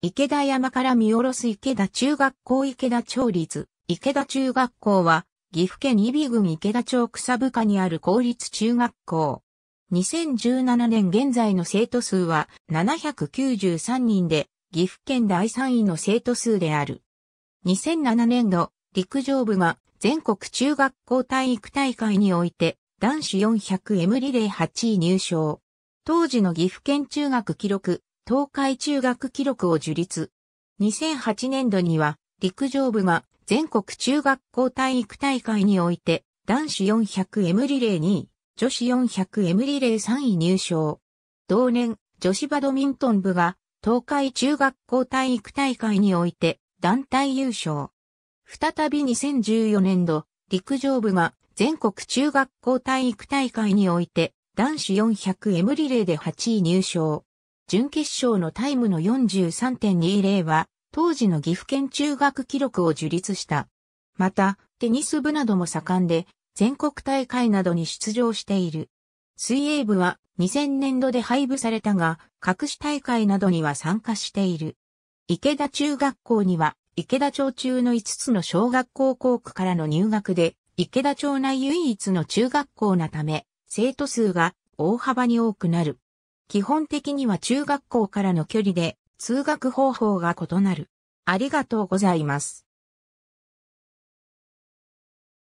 池田山から見下ろす池田中学校池田町立。池田中学校は、岐阜県伊比郡池田町草深にある公立中学校。2017年現在の生徒数は793人で、岐阜県第3位の生徒数である。2007年度、陸上部が全国中学校体育大会において、男子 400M リレー8位入賞。当時の岐阜県中学記録東海中学記録を樹立。2008年度には陸上部が全国中学校体育大会において男子 400M リレー2位、女子 400M リレー3位入賞。同年、女子バドミントン部が東海中学校体育大会において団体優勝。再び2014年度、陸上部が全国中学校体育大会において男子 400M リレーで8位入賞。準決勝のタイムの43.20は、当時の岐阜県中学記録を樹立した。また、テニス部なども盛んで、全国大会などに出場している。水泳部は2000年度で廃部されたが、各種大会などには参加している。池田中学校には、池田町中の5つの小学校校区からの入学で、池田町内唯一の中学校なため、生徒数が大幅に多くなる。基本的には中学校からの距離で通学方法が異なる。ありがとうございます。